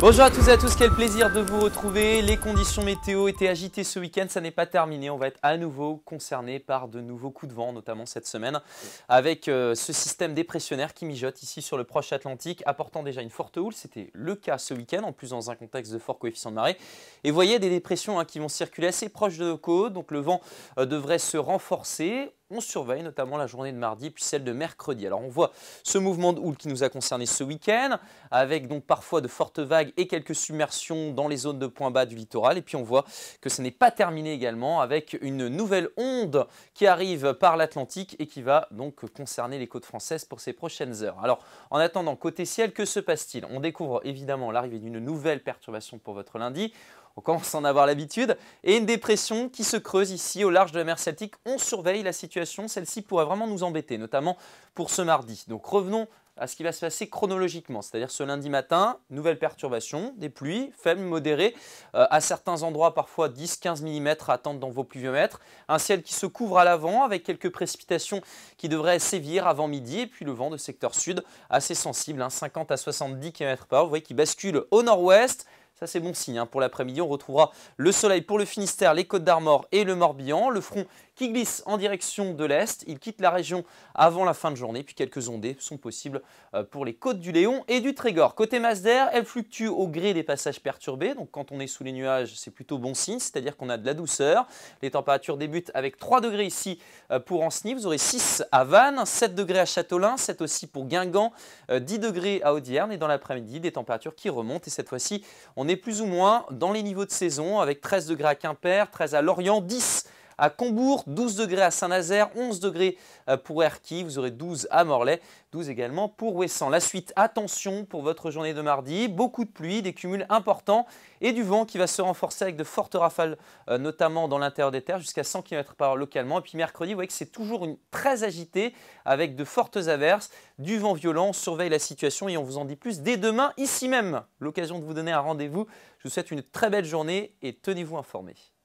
Bonjour à tous et à tous, quel plaisir de vous retrouver. Les conditions météo étaient agitées ce week-end, ça n'est pas terminé. On va être à nouveau concerné par de nouveaux coups de vent, notamment cette semaine, avec euh, ce système dépressionnaire qui mijote ici sur le proche Atlantique, apportant déjà une forte houle. C'était le cas ce week-end, en plus dans un contexte de fort coefficient de marée. Et vous voyez des dépressions hein, qui vont circuler assez proches de nos côtes, donc le vent euh, devrait se renforcer on surveille notamment la journée de mardi puis celle de mercredi. Alors on voit ce mouvement de houle qui nous a concerné ce week-end, avec donc parfois de fortes vagues et quelques submersions dans les zones de points bas du littoral. Et puis on voit que ce n'est pas terminé également avec une nouvelle onde qui arrive par l'Atlantique et qui va donc concerner les côtes françaises pour ces prochaines heures. Alors en attendant, côté ciel, que se passe-t-il On découvre évidemment l'arrivée d'une nouvelle perturbation pour votre lundi on commence à en avoir l'habitude, et une dépression qui se creuse ici au large de la mer Celtique. On surveille la situation, celle-ci pourrait vraiment nous embêter, notamment pour ce mardi. Donc revenons à ce qui va se passer chronologiquement, c'est-à-dire ce lundi matin, nouvelle perturbation, des pluies faibles, modérées, euh, à certains endroits parfois 10-15 mm à attendre dans vos pluviomètres, un ciel qui se couvre à l'avant avec quelques précipitations qui devraient sévir avant midi, et puis le vent de secteur sud assez sensible, 50 hein, à 70 km/h, vous voyez qui bascule au nord-ouest, ça, c'est bon signe. Hein. Pour l'après-midi, on retrouvera le soleil pour le Finistère, les Côtes d'Armor et le Morbihan. Le front qui glisse en direction de l'est. Il quitte la région avant la fin de journée, puis quelques ondées sont possibles euh, pour les côtes du Léon et du Trégor. Côté masse d'air, elle fluctue au gré des passages perturbés, donc quand on est sous les nuages, c'est plutôt bon signe, c'est-à-dire qu'on a de la douceur. Les températures débutent avec 3 degrés ici euh, pour Anceny, vous aurez 6 à Vannes, 7 degrés à Châteaulin, 7 aussi pour Guingamp, 10 euh, degrés à Audierne et dans l'après-midi, des températures qui remontent et cette fois-ci, on est plus ou moins dans les niveaux de saison avec 13 degrés à Quimper, 13 à Lorient, 10 à Combourg, 12 degrés à Saint-Nazaire, 11 degrés euh, pour Erquy, vous aurez 12 à Morlaix, 12 également pour Ouessant. La suite, attention pour votre journée de mardi, beaucoup de pluie, des cumuls importants et du vent qui va se renforcer avec de fortes rafales, euh, notamment dans l'intérieur des terres, jusqu'à 100 km par localement. Et puis mercredi, vous voyez que c'est toujours une très agité avec de fortes averses, du vent violent, on surveille la situation et on vous en dit plus dès demain ici même. L'occasion de vous donner un rendez-vous. Je vous souhaite une très belle journée et tenez-vous informés.